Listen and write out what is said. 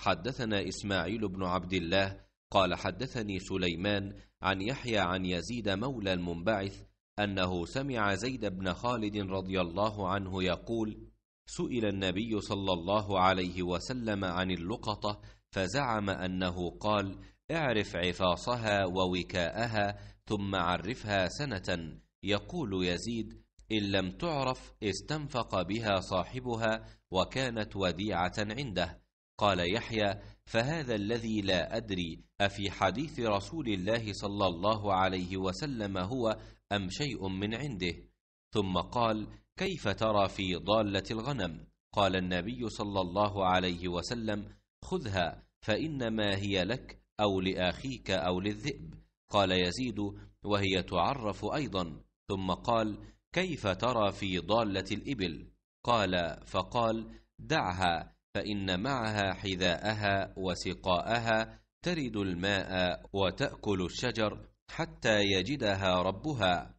حدثنا إسماعيل بن عبد الله قال حدثني سليمان عن يحيى عن يزيد مولى المنبعث أنه سمع زيد بن خالد رضي الله عنه يقول سئل النبي صلى الله عليه وسلم عن اللقطة فزعم أنه قال اعرف عفاصها ووكاءها ثم عرفها سنة يقول يزيد إن لم تعرف استنفق بها صاحبها وكانت وديعة عنده قال يحيى فهذا الذي لا ادري افي حديث رسول الله صلى الله عليه وسلم هو ام شيء من عنده ثم قال كيف ترى في ضاله الغنم قال النبي صلى الله عليه وسلم خذها فانما هي لك او لاخيك او للذئب قال يزيد وهي تعرف ايضا ثم قال كيف ترى في ضاله الابل قال فقال دعها فإن معها حذاءها وسقاءها ترد الماء وتأكل الشجر حتى يجدها ربها